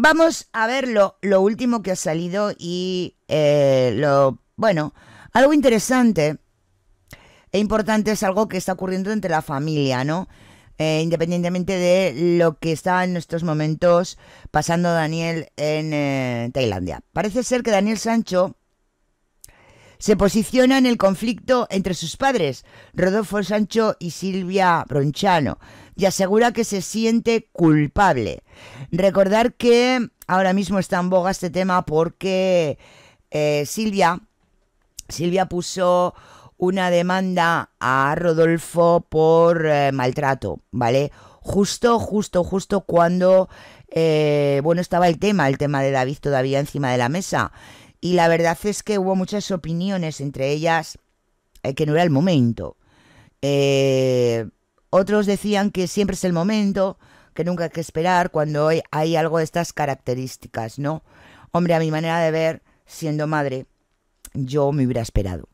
Vamos a ver lo, último que ha salido y eh, lo, bueno, algo interesante e importante es algo que está ocurriendo entre la familia, ¿no? Eh, independientemente de lo que está en estos momentos pasando Daniel en eh, Tailandia. Parece ser que Daniel Sancho se posiciona en el conflicto entre sus padres, Rodolfo Sancho y Silvia Bronchano, y asegura que se siente culpable. Recordar que ahora mismo está en boga este tema porque eh, Silvia, Silvia puso una demanda a Rodolfo por eh, maltrato, ¿vale? Justo, justo, justo cuando, eh, bueno, estaba el tema, el tema de David todavía encima de la mesa. Y la verdad es que hubo muchas opiniones, entre ellas que no era el momento. Otros decían que siempre es el momento, que nunca hay que esperar cuando hay algo de estas características, ¿no? Hombre, a mi manera de ver, siendo madre, yo me hubiera esperado.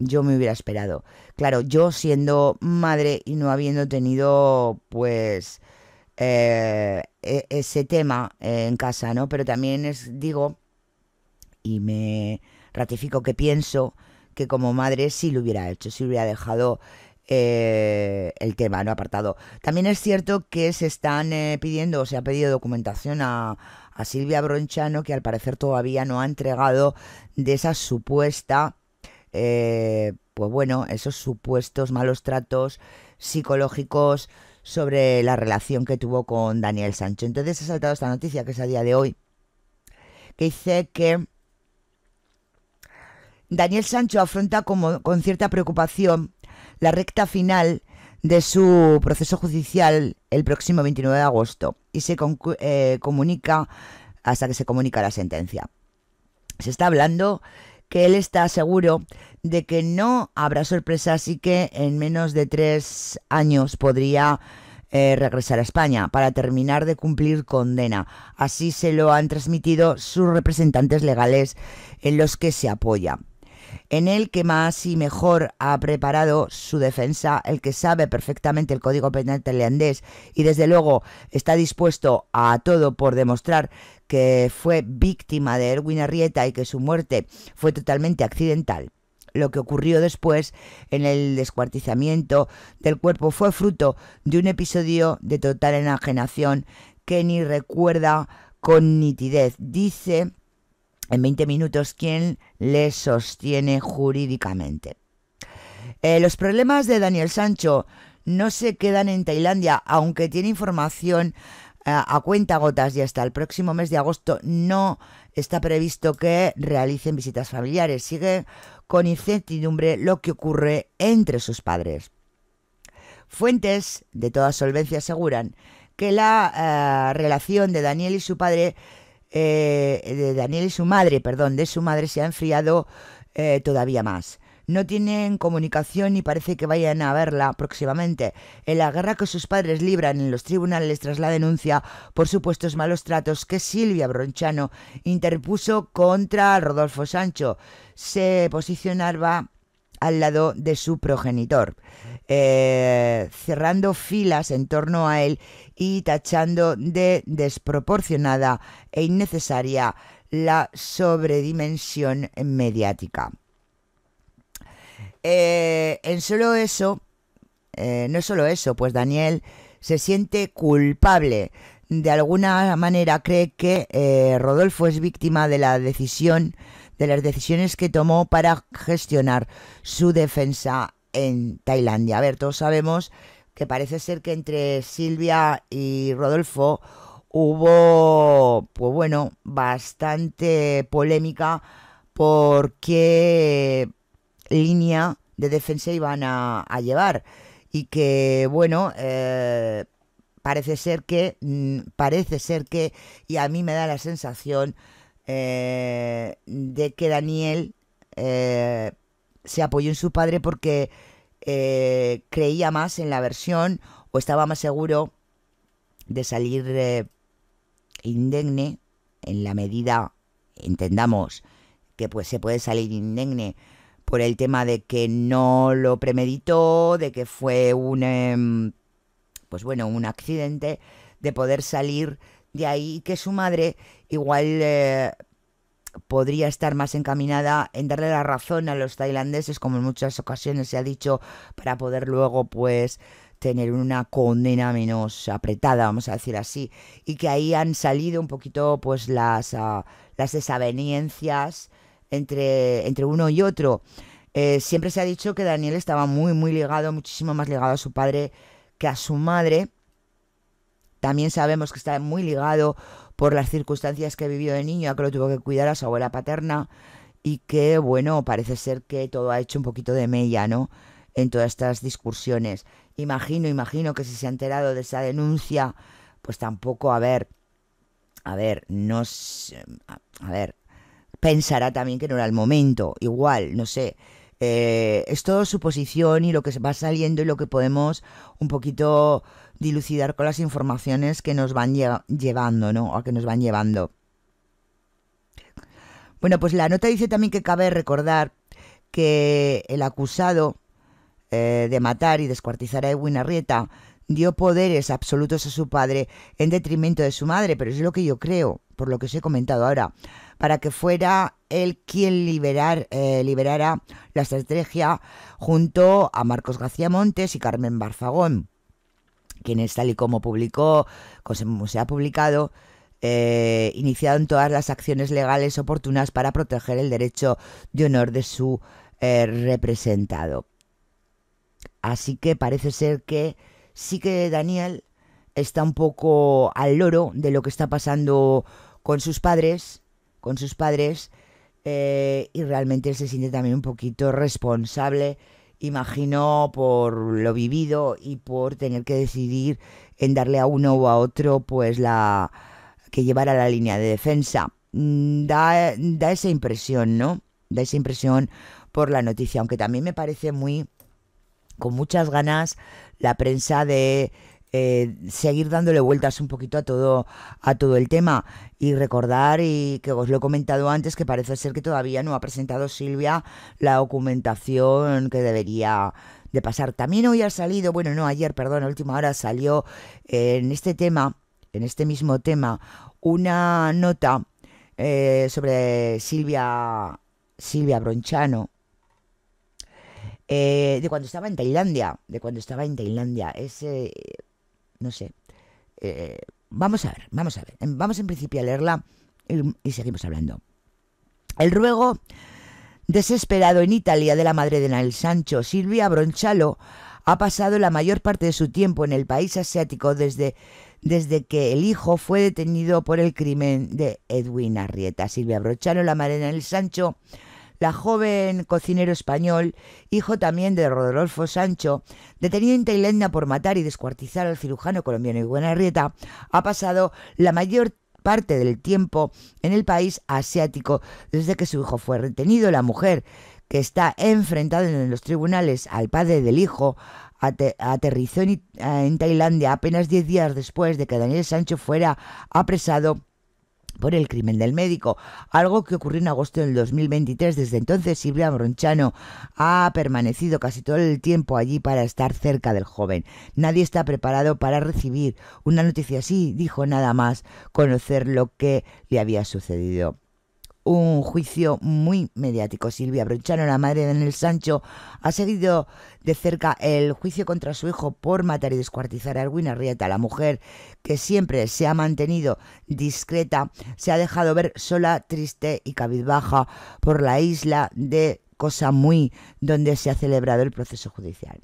Yo me hubiera esperado. Claro, yo siendo madre y no habiendo tenido, pues, eh, e, ese tema eh, en casa, ¿no? Pero también es, digo, y me ratifico que pienso que como madre sí lo hubiera hecho, sí hubiera dejado eh, el tema, ¿no? Apartado. También es cierto que se están eh, pidiendo, o se ha pedido documentación a, Silvia Bronchano, que al parecer todavía no ha entregado de esa supuesta, eh, pues bueno, esos supuestos malos tratos psicológicos sobre la relación que tuvo con Daniel Sancho. Entonces ha saltado esta noticia, que es a día de hoy, que dice que Daniel Sancho afronta como, con cierta preocupación la recta final de su proceso judicial el próximo 29 de agosto y se eh, comunica hasta que se comunica la sentencia. Se está hablando que él está seguro de que no habrá sorpresas y que en menos de tres años podría eh, regresar a España para terminar de cumplir condena. Así se lo han transmitido sus representantes legales en los que se apoya en el que más y mejor ha preparado su defensa, el que sabe perfectamente el código penal tailandés y desde luego está dispuesto a todo por demostrar que fue víctima de Erwin Arrieta y que su muerte fue totalmente accidental. Lo que ocurrió después en el descuartizamiento del cuerpo fue fruto de un episodio de total enajenación que ni recuerda con nitidez. Dice en 20 minutos quién le sostiene jurídicamente. Eh, los problemas de Daniel Sancho no se quedan en Tailandia, aunque tiene información eh, a cuenta gotas y hasta el próximo mes de agosto no está previsto que realicen visitas familiares. Sigue con incertidumbre lo que ocurre entre sus padres. Fuentes de toda solvencia aseguran que la eh, relación de Daniel y su padre eh, de Daniel y su madre, perdón, de su madre se ha enfriado eh, todavía más. No tienen comunicación y parece que vayan a verla próximamente. En la guerra que sus padres libran en los tribunales tras la denuncia por supuestos malos tratos que Silvia Bronchano interpuso contra Rodolfo Sancho, se posicionaba al lado de su progenitor. Eh, cerrando filas en torno a él y tachando de desproporcionada e innecesaria la sobredimensión mediática. Eh, en solo eso, eh, no solo eso, pues Daniel se siente culpable. De alguna manera cree que Rodolfo es víctima de la decisión, de las decisiones que tomó para gestionar su defensa en Tailandia. A ver, todos sabemos que parece ser que entre Silvia y Rodolfo hubo, pues bueno, bastante polémica por qué línea de defensa iban a, llevar. Y que, bueno, eh, parece ser que, mm, parece ser que, y a mí me da la sensación eh, de que Daniel eh, se apoyó en su padre porque eh, creía más en la versión o estaba más seguro de salir eh, indegne en la medida, entendamos, que pues se puede salir indemne por el tema de que no lo premeditó, de que fue un em, pues bueno, un accidente, de poder salir de ahí que su madre igual eh, podría estar más encaminada en darle la razón a los tailandeses, como en muchas ocasiones se ha dicho, para poder luego pues tener una condena menos apretada, vamos a decir así, y que ahí han salido un poquito pues las, ah, las desavenencias entre, entre uno y otro. Eh, siempre se ha dicho que Daniel estaba muy, muy ligado, muchísimo más ligado a su padre que a su madre. También sabemos que está muy ligado por las circunstancias que vivió de niño, que lo tuvo que cuidar a su abuela paterna y que, bueno, parece ser que todo ha hecho un poquito de mella, ¿no? En todas estas discusiones. Imagino, imagino que si se ha enterado de esa denuncia, pues tampoco, a ver, a ver, no, a ver, pensará también que no era el momento, igual, no sé. Eh, es todo posición y lo que va saliendo y lo que podemos un poquito dilucidar con las informaciones que nos van llevando, ¿no? que nos van llevando. Bueno, pues la nota dice también que cabe recordar que el acusado eh, de matar y descuartizar a Edwin Arrieta dio poderes absolutos a su padre en detrimento de su madre, pero es lo que yo creo, por lo que os he comentado ahora para que fuera él quien liberar, eh, liberara la estrategia junto a Marcos García Montes y Carmen Barfagón, quienes tal y como publicó, como se ha publicado, eh, iniciaron todas las acciones legales oportunas para proteger el derecho de honor de su eh, representado. Así que parece ser que sí que Daniel está un poco al loro de lo que está pasando con sus padres con sus padres eh, y realmente él se siente también un poquito responsable, imagino, por lo vivido y por tener que decidir en darle a uno o a otro pues la que llevara la línea de defensa. Mm, da, da esa impresión, ¿no? Da esa impresión por la noticia, aunque también me parece muy con muchas ganas la prensa de eh, seguir dándole vueltas un poquito a todo, a todo el tema y recordar, y que os lo he comentado antes, que parece ser que todavía no ha presentado Silvia la documentación que debería de pasar. También hoy ha salido, bueno, no, ayer, perdón, a última hora salió en este tema, en este mismo tema, una nota eh, sobre Silvia, Silvia Bronchano, eh, de cuando estaba en Tailandia, de cuando estaba en Tailandia. Ese, no sé. Eh, vamos a ver, vamos a ver. Vamos en principio a leerla y, seguimos hablando. El ruego desesperado en Italia de la madre de Nael Sancho, Silvia Bronchalo, ha pasado la mayor parte de su tiempo en el país asiático desde, desde que el hijo fue detenido por el crimen de Edwin Arrieta. Silvia Bronchalo, la madre de Nael Sancho, la joven cocinero español, hijo también de Rodolfo Sancho, detenido en Tailandia por matar y descuartizar al cirujano colombiano Iguana rieta, ha pasado la mayor parte del tiempo en el país asiático desde que su hijo fue retenido. La mujer, que está enfrentada en los tribunales al padre del hijo, aterrizó en, en Tailandia apenas 10 días después de que Daniel Sancho fuera apresado por el crimen del médico, algo que ocurrió en agosto del 2023. Desde entonces, Silvia Bronchano ha permanecido casi todo el tiempo allí para estar cerca del joven. Nadie está preparado para recibir una noticia así, dijo nada más conocer lo que le había sucedido un juicio muy mediático. Silvia Brochano, la madre de Daniel Sancho, ha seguido de cerca el juicio contra su hijo por matar y descuartizar a Erwin Arrieta, la mujer que siempre se ha mantenido discreta, se ha dejado ver sola, triste y cabizbaja por la isla de Cosa Muy, donde se ha celebrado el proceso judicial.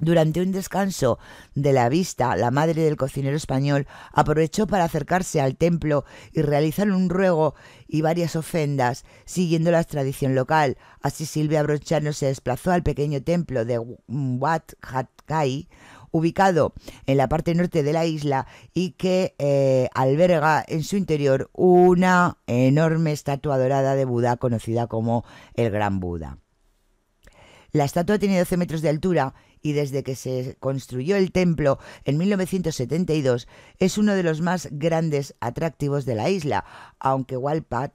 Durante un descanso de la vista, la madre del cocinero español aprovechó para acercarse al templo y realizar un ruego y varias ofrendas, siguiendo la tradición local. Así Silvia Brochano se desplazó al pequeño templo de Wat Kai, ubicado en la parte norte de la isla y que eh, alberga en su interior una enorme estatua dorada de Buda conocida como el Gran Buda. La estatua tiene 12 metros de altura y desde que se construyó el templo en 1972 es uno de los más grandes atractivos de la isla, aunque Walpat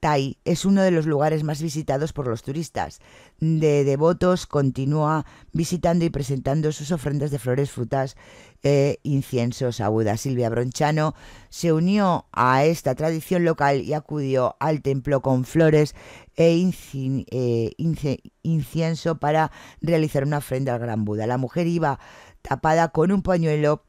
Tai es uno de los lugares más visitados por los turistas. De devotos continúa visitando y presentando sus ofrendas de flores, frutas e inciensos a Silvia Bronchano se unió a esta tradición local y acudió al templo con flores e eh, incienso para realizar una ofrenda al gran Buda. La mujer iba tapada con un pañuelo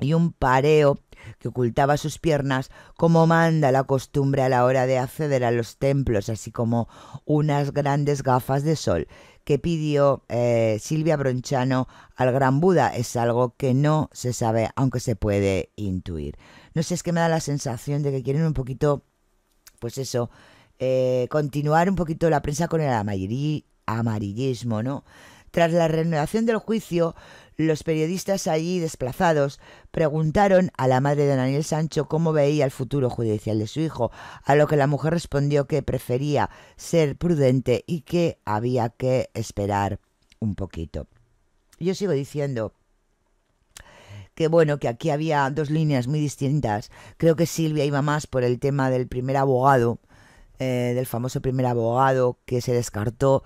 y un pareo que ocultaba sus piernas, como manda la costumbre a la hora de acceder a los templos, así como unas grandes gafas de sol que pidió eh, Silvia Bronchano al gran Buda. Es algo que no se sabe, aunque se puede intuir. No sé, es que me da la sensación de que quieren un poquito, pues eso, eh, continuar un poquito la prensa con el amarillismo, ¿no? Tras la renovación del juicio, los periodistas allí desplazados preguntaron a la madre de Daniel Sancho cómo veía el futuro judicial de su hijo, a lo que la mujer respondió que prefería ser prudente y que había que esperar un poquito. Yo sigo diciendo que bueno, que aquí había dos líneas muy distintas. Creo que Silvia iba más por el tema del primer abogado, eh, del famoso primer abogado que se descartó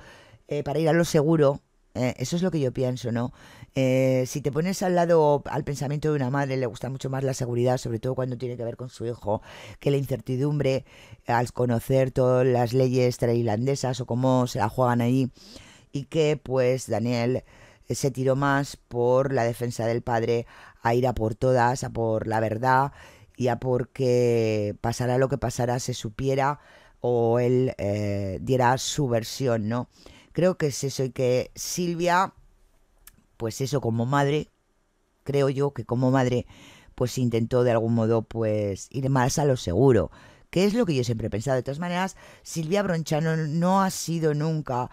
eh, para ir a lo seguro, eh, eso es lo que yo pienso, ¿no? Eh, si te pones al lado, al pensamiento de una madre, le gusta mucho más la seguridad, sobre todo cuando tiene que ver con su hijo, que la incertidumbre al conocer todas las leyes trailandesas o cómo se la juegan ahí. Y que, pues, Daniel eh, se tiró más por la defensa del padre a ir a por todas, a por la verdad y a porque pasara lo que pasara, se supiera o él diera su versión, ¿no? creo que es eso y que Silvia, pues eso como madre, creo yo que como madre, pues intentó de algún modo pues ir más a lo seguro, que es lo que yo siempre he pensado. De todas maneras, Silvia Bronchano no ha sido nunca...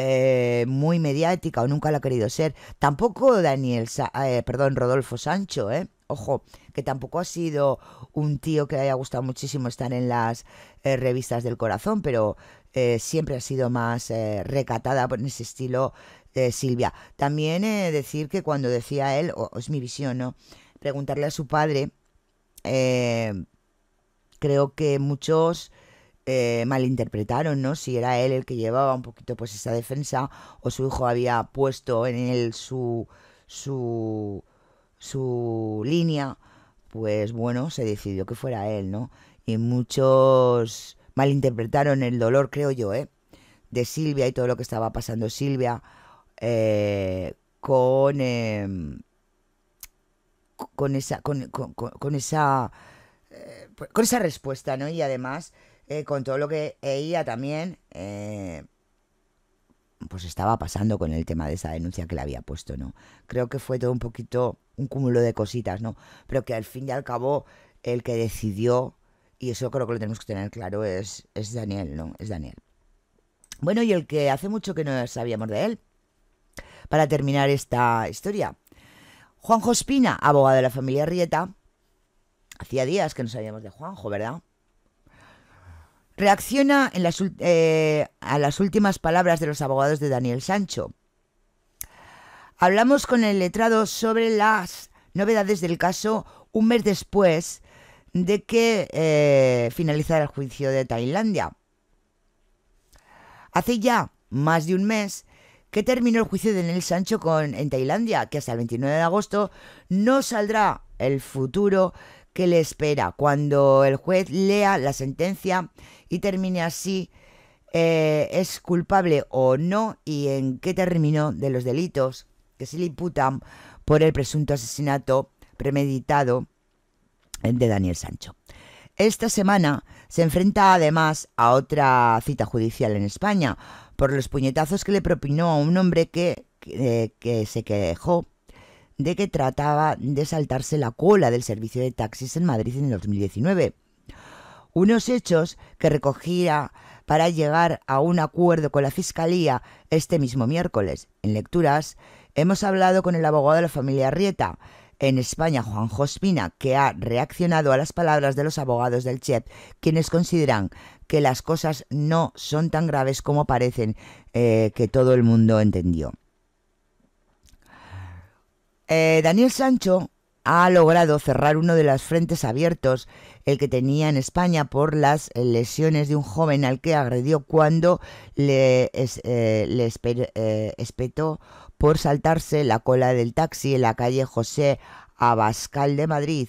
Eh, muy mediática o nunca la ha querido ser. Tampoco Daniel, eh, perdón, Rodolfo Sancho, ¿eh? Ojo, que tampoco ha sido un tío que haya gustado muchísimo estar en las eh, revistas del corazón, pero eh, siempre ha sido más eh, recatada por ese estilo de eh, Silvia. También decir que cuando decía él, es mi visión, ¿no? Preguntarle a su padre, creo que muchos... malinterpretaron, ¿no? Si era él el que llevaba un poquito pues esa defensa o su hijo había puesto en él su su su línea, pues bueno, se decidió que fuera él, ¿no? Y muchos malinterpretaron el dolor, creo yo, ¿eh? de Silvia y todo lo que estaba pasando Silvia eh, con, em, con esa con, esa eh, con esa respuesta, ¿no? Y además eh, con todo lo que ella también pues estaba pasando con el tema de esa denuncia que le había puesto, ¿no? Creo que fue todo un poquito un cúmulo de cositas, ¿no? Pero que al fin y al cabo el que decidió y eso creo que lo tenemos que tener claro, es, es Daniel, ¿no? Es Daniel. Bueno, y el que hace mucho que no sabíamos de él, para terminar esta historia. Juan Espina, abogado de la familia Rieta, hacía días que no sabíamos de Juanjo, ¿verdad? Reacciona en eh, a las últimas palabras de los abogados de Daniel Sancho. Hablamos con el letrado sobre las novedades del caso un mes después de que eh, el juicio de Tailandia. Hace ya más de un mes que terminó el juicio de Nel Sancho con, en Tailandia, que hasta el 29 de agosto no saldrá el futuro que le espera cuando el juez lea la sentencia y termine así eh, es culpable o no y en qué terminó de los delitos que se le imputan por el presunto asesinato premeditado eh, de Daniel Sancho. Esta semana se enfrenta además a otra cita judicial en España por los puñetazos que le propinó a un hombre que, que, eh, se quejó de que trataba de saltarse la cola del servicio de taxis en Madrid en el 2019. Unos hechos que recogía para llegar a un acuerdo con la Fiscalía este mismo miércoles. En lecturas hemos hablado con el abogado de la familia Rieta, en España, Juan Jospina, que ha reaccionado a las palabras de los abogados del CHEP, quienes consideran que las cosas no son tan graves como parecen eh, que todo el mundo entendió. Eh, Daniel Sancho ha logrado cerrar uno de los frentes abiertos, el que tenía en España por las lesiones de un joven al que agredió cuando le, eh, espetó por saltarse la cola del taxi en la calle José Abascal de Madrid.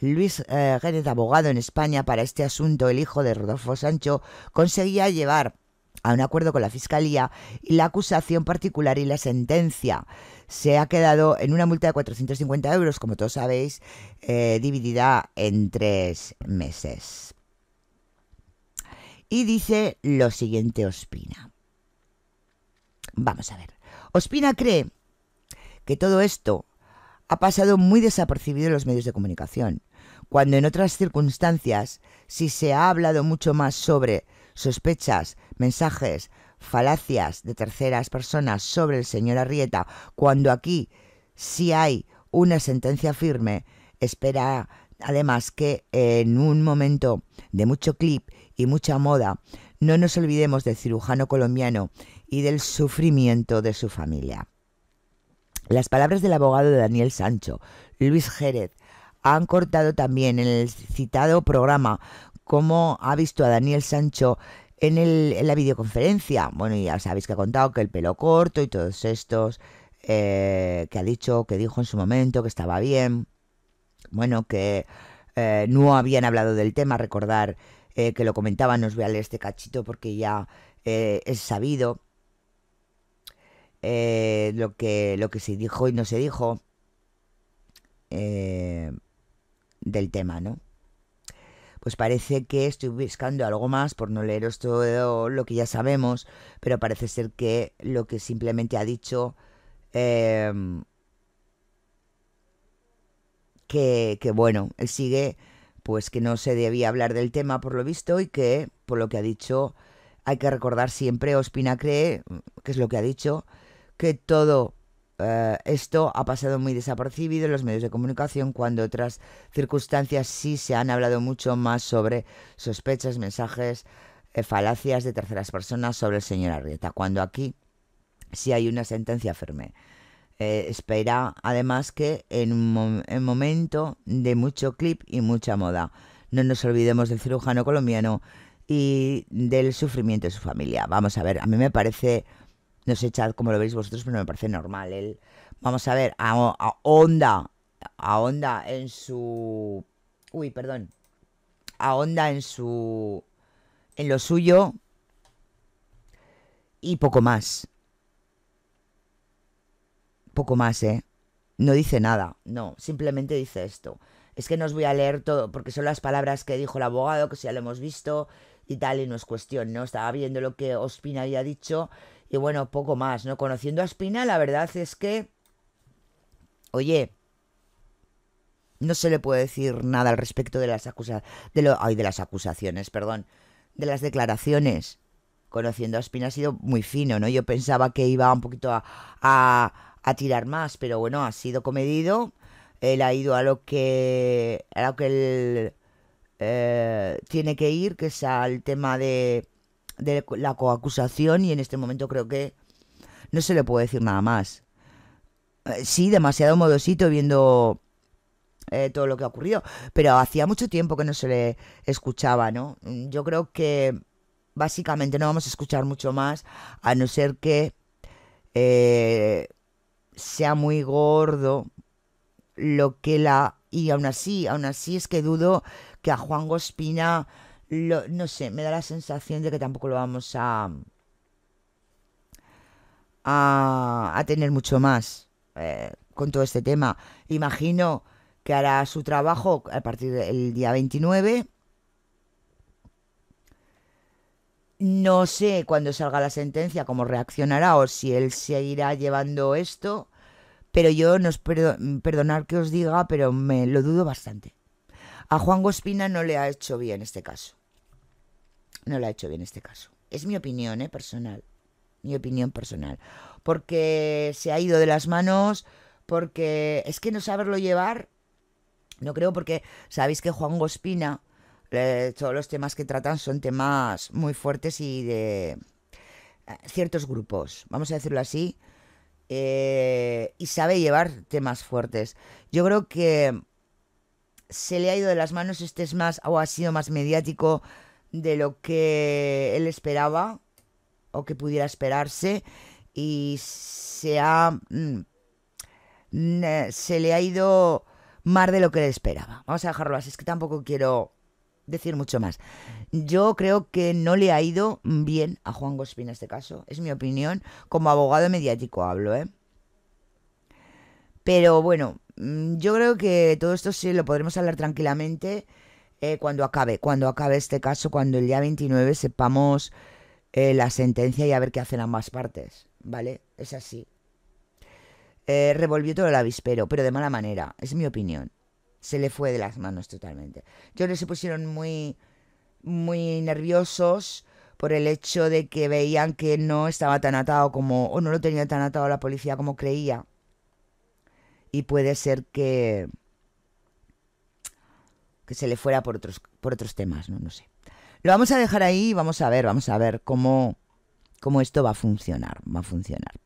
Luis eh, Génez, abogado en España para este asunto, el hijo de Rodolfo Sancho, conseguía llevar a un acuerdo con la Fiscalía la acusación particular y la sentencia. Se ha quedado en una multa de 450 euros, como todos sabéis, eh, dividida en tres meses. Y dice lo siguiente Ospina. Vamos a ver. Ospina cree que todo esto ha pasado muy desapercibido en los medios de comunicación, cuando en otras circunstancias, si se ha hablado mucho más sobre sospechas, mensajes, falacias de terceras personas sobre el señor Arrieta, cuando aquí sí hay una sentencia firme, espera además que en un momento de mucho clip y mucha moda, no nos olvidemos del cirujano colombiano y del sufrimiento de su familia. Las palabras del abogado de Daniel Sancho, Luis Jerez, han cortado también en el citado programa como ha visto a Daniel Sancho en, la videoconferencia. Bueno, ya sabéis que ha contado que el pelo corto y todos estos, eh, que ha dicho, que dijo en su momento que estaba bien. Bueno, que eh, no habían hablado del tema, recordar eh, que lo comentaba no os voy a leer este cachito porque ya es sabido. Eh, lo, que, lo que se dijo y no se dijo eh, del tema, ¿no? Pues parece que estoy buscando algo más por no leeros todo lo que ya sabemos, pero parece ser que lo que simplemente ha dicho eh, que, bueno, él sigue pues que no se debía hablar del tema por lo visto y que por lo que ha dicho hay que recordar siempre, Ospina cree, que es lo que ha dicho, que todo eh, esto ha pasado muy desapercibido en los medios de comunicación cuando otras circunstancias sí se han hablado mucho más sobre sospechas, mensajes, eh, falacias de terceras personas sobre el señor Arrieta, cuando aquí sí hay una sentencia firme. Eh, espera además que en un momento de mucho clip y mucha moda no nos olvidemos del cirujano colombiano y del sufrimiento de su familia. Vamos a ver, a mí me parece no sé, chat, como lo veis vosotros, pero me parece normal. Él, vamos a ver, a, a a onda en su... Uy, perdón. A onda en su... En lo suyo. Y poco más. Poco más, ¿eh? No dice nada, no, simplemente dice esto. Es que no os voy a leer todo, porque son las palabras que dijo el abogado, que si ya lo hemos visto y tal, y no es cuestión, ¿no? Estaba viendo lo que Ospina había dicho y bueno, poco más, ¿no? Conociendo a Espina, la verdad es que, oye, no se le puede decir nada al respecto de las acusaciones. ay, de las acusaciones, perdón, de las declaraciones. Conociendo a Espina ha sido muy fino, ¿no? Yo pensaba que iba un poquito a, a, a tirar más, pero bueno, ha sido comedido. Él ha ido a lo que a lo que él eh, tiene que ir, que es al tema de de la coacusación y en este momento creo que no se le puede decir nada más. Eh, sí, demasiado modosito viendo eh, todo lo que ha ocurrido, pero hacía mucho tiempo que no se le escuchaba, ¿no? Mm, yo creo que básicamente no vamos a escuchar mucho más, a no ser que eh, sea muy gordo lo que la... Y aún así, aún así es que dudo que a Juan Gospina no sé, me da la sensación de que tampoco lo vamos a, a, tener mucho más eh, con todo este tema. Imagino que hará su trabajo a partir del día 29. No sé cuándo salga la sentencia, cómo reaccionará o si él seguirá llevando esto, pero yo no os perdonar que os diga, pero me lo dudo bastante a Juan Gospina no le ha hecho bien este caso. No le ha hecho bien este caso. Es mi opinión, ¿eh? Personal. Mi opinión personal. Porque se ha ido de las manos, porque es que no saberlo llevar, no creo, porque sabéis que Juan Gospina, todos los temas que tratan son temas muy fuertes y de eh, ciertos grupos, vamos a decirlo así, eh, y sabe llevar temas fuertes. Yo creo que se le ha ido de las manos, este es más o ha sido más mediático de lo que él esperaba o que pudiera esperarse y se ha mm, eh, se le ha ido más de lo que él esperaba. Vamos a dejarlo así, es que tampoco quiero decir mucho más. Yo creo que no le ha ido bien a Juan Gospín en este caso, es mi opinión, como abogado mediático hablo, ¿eh? Pero bueno, Mm, yo creo que todo esto sí lo podremos hablar tranquilamente eh, cuando acabe, cuando acabe este caso, cuando el día 29 sepamos eh, la sentencia y a ver qué hacen ambas partes, ¿vale? Es así. Eh, revolvió todo el avispero, pero de mala manera, es mi opinión. Se le fue de las manos totalmente. Yo se pusieron muy, muy nerviosos por el hecho de que veían que no estaba tan atado como, o no lo tenía tan atado la policía como creía y puede ser que, que se le fuera por otros, por otros temas, ¿no? no sé. Lo vamos a dejar ahí y vamos a ver, vamos a ver cómo, cómo esto va a funcionar, va a funcionar.